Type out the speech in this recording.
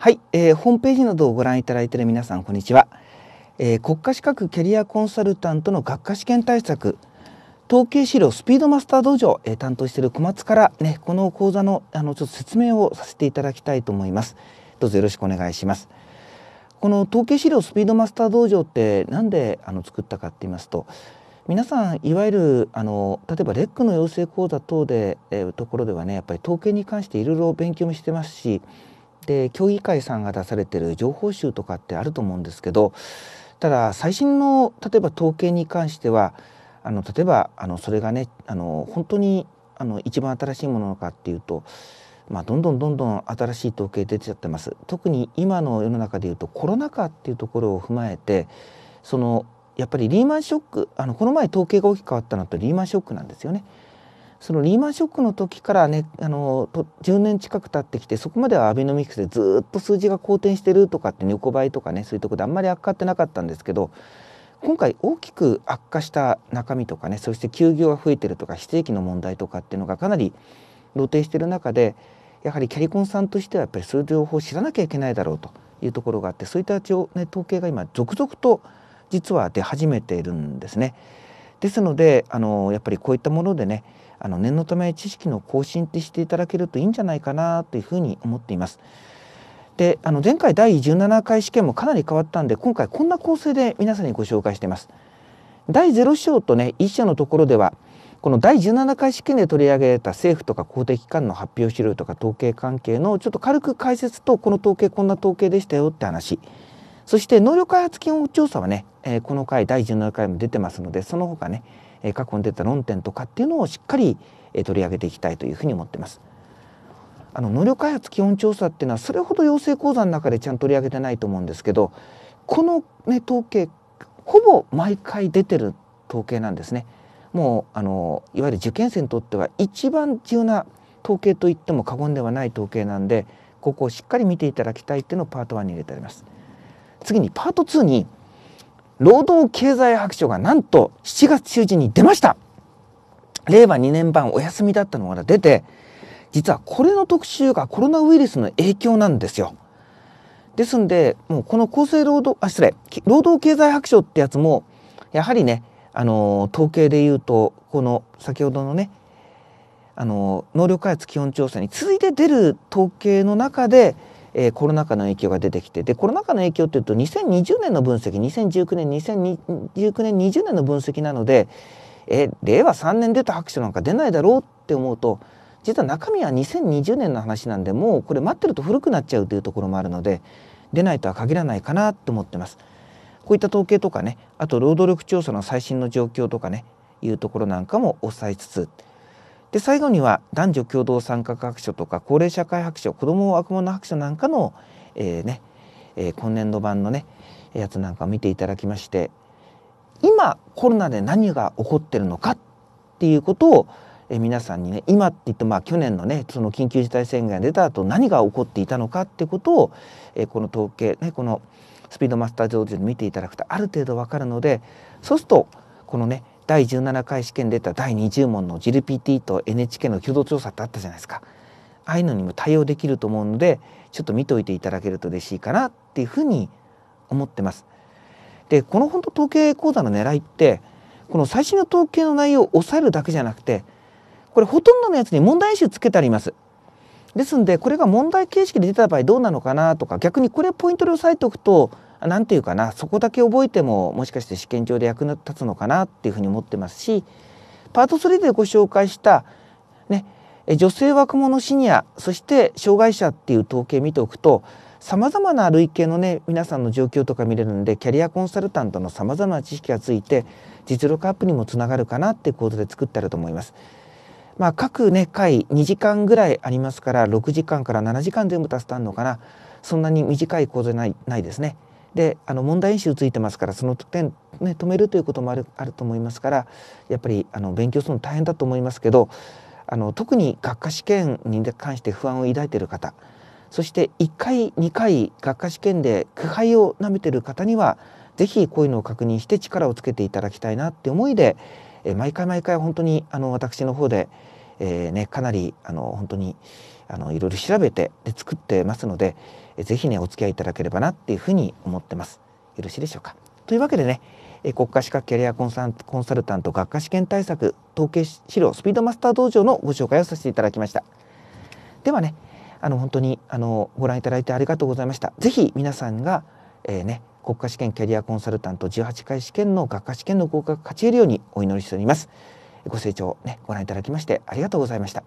はい、えー、ホームページなどをご覧いただいている皆さんこんにちは、えー、国家資格キャリアコンサルタントの学科試験対策統計資料スピードマスター道場、えー、担当している小松からねこの講座のあのちょっと説明をさせていただきたいと思いますどうぞよろしくお願いしますこの統計資料スピードマスター道場って何であの作ったかって言いますと皆さんいわゆるあの例えばレックの養成講座等で、えー、ところではねやっぱり統計に関していろいろ勉強もしてますしで協議会さんが出されてる情報集とかってあると思うんですけどただ最新の例えば統計に関してはあの例えばあのそれがねあの本当にあの一番新しいものかっていうと、まあ、どんどんどんどん新しい統計出ちゃってます特に今の世の中でいうとコロナ禍っていうところを踏まえてそのやっぱりリーマンショックあのこの前統計が大きく変わったのってリーマンショックなんですよね。そのリーマンショックの時からねあの10年近く経ってきてそこまではアベノミクスでずっと数字が好転してるとかって横ばいとかねそういうとこであんまり悪化ってなかったんですけど今回大きく悪化した中身とかねそして休業が増えてるとか非正規の問題とかっていうのがかなり露呈してる中でやはりキャリコンさんとしてはやっぱりそういう情報を知らなきゃいけないだろうというところがあってそういった、ね、統計が今続々と実は出始めているんですね。ですのであのやっぱりこういったものでねあの念のため知識の更新ってしていただけるといいんじゃないかなというふうに思っています。であの前回第17回試験もかなり変わったんで今回こんな構成で皆さんにご紹介しています。第0章とね1章のところではこの第17回試験で取り上げられた政府とか公的機関の発表資料とか統計関係のちょっと軽く解説とこの統計こんな統計でしたよって話。そして能力開発基本調査はね、えー、この回第17回も出てますのでその他ね、えー、過去に出た論点とかっていうのをしっかり、えー、取り上げていきたいというふうに思ってます。あの能力開発基本調査っていうのはそれほど養成講座の中でちゃんと取り上げてないと思うんですけどこの、ね、統計ほぼ毎回出てる統計なんですね。もうあのいわゆる受験生にとっては一番重要な統計といっても過言ではない統計なんでここをしっかり見ていただきたいっていうのをパート1に入れてあります。次にパート2に労働経済白書がなんと7月中旬に出ました令和2年版お休みだったのが出て実はこれの特集がコロナウイルスの影響なんですよ。ですんでもうこの厚生労働あ失礼労働経済白書ってやつもやはりねあの統計でいうとこの先ほどのねあの能力開発基本調査に続いて出る統計の中でえー、コロナ禍の影響が出てきてでコロナ禍の影響っていうと2020年の分析2019年2019年20年の分析なので、えー、令和3年出た白書なんか出ないだろうって思うと実は中身は2020年の話なんでもうこれ待ってると古くなっちゃうというところもあるので出ないとは限らないかなと思ってます。こういった統計とかねあと労働力調査の最新の状況とかねいうところなんかもお伝えつつで最後には男女共同参画白書とか高齢社会白書子ども若者白書なんかの、えー、ね、えー、今年度版のねやつなんかを見ていただきまして今コロナで何が起こってるのかっていうことを、えー、皆さんにね今って言ってまあ去年のねその緊急事態宣言が出た後何が起こっていたのかってことを、えー、この統計ねこのスピードマスター上手で見ていただくとある程度わかるのでそうするとこのね第17回試験出た第20問の GLPT と NHK の共同調査ってあったじゃないですか。ああいうのにも対応できると思うのでちょっと見といていただけると嬉しいかなっていうふうに思ってます。でこの本当統計講座の狙いってこの最新の統計の内容を抑えるだけじゃなくてこれほとんどのやつに問題集つけてあります。ですんでこれが問題形式で出た場合どうなのかなとか逆にこれポイントで押さえておくと何て言うかなそこだけ覚えてももしかして試験場で役立つのかなっていうふうに思ってますしパート3でご紹介した、ね、女性若者シニアそして障害者っていう統計見ておくとさまざまな類型のね皆さんの状況とか見れるんでキャリアコンサルタントのさまざまな知識がついて実力アップにもつながるかなっていうことで作ってあると思います。まあ、各ね回2時間ぐらいありますから6時間から7時間全部足すとあるのかなそんなに短い講座ないないですね。であの問題演習ついてますからその点、ね、止めるということもあるあると思いますからやっぱりあの勉強するの大変だと思いますけどあの特に学科試験に関して不安を抱いている方そして1回2回学科試験で苦杯をなめてる方には是非こういうのを確認して力をつけていただきたいなって思いで毎回毎回本当にあの私の方で、えーね、かなりあの本当に、あのいろいろ調べてで作ってますのでぜひねお付き合いいただければなっていうふうに思ってます。よろしいでしょうか。というわけでね国家資格キャリアコンサコンサルタント学科試験対策統計資料スピードマスター道場のご紹介をさせていただきました。ではねあの本当にあのご覧いただいてありがとうございました。ぜひ皆さんが、えー、ね国家試験キャリアコンサルタント18回試験の学科試験の合格勝ち得るようにお祈りしております。ご清聴ねご覧いただきましてありがとうございました。